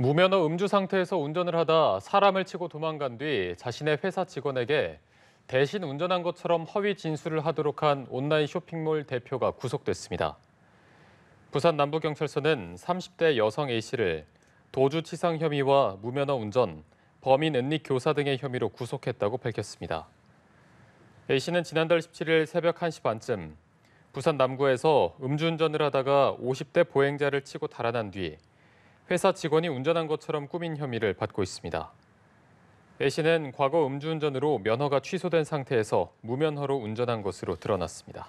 무면허 음주 상태에서 운전을 하다 사람을 치고 도망간 뒤 자신의 회사 직원에게 대신 운전한 것처럼 허위 진술을 하도록 한 온라인 쇼핑몰 대표가 구속됐습니다. 부산 남부경찰서는 30대 여성 A씨를 도주치상 혐의와 무면허 운전, 범인 은닉 교사 등의 혐의로 구속했다고 밝혔습니다. A씨는 지난달 17일 새벽 1시 반쯤 부산 남구에서 음주운전을 하다가 50대 보행자를 치고 달아난 뒤 회사 직원이 운전한 것처럼 꾸민 혐의를 받고 있습니다. A 씨는 과거 음주운전으로 면허가 취소된 상태에서 무면허로 운전한 것으로 드러났습니다.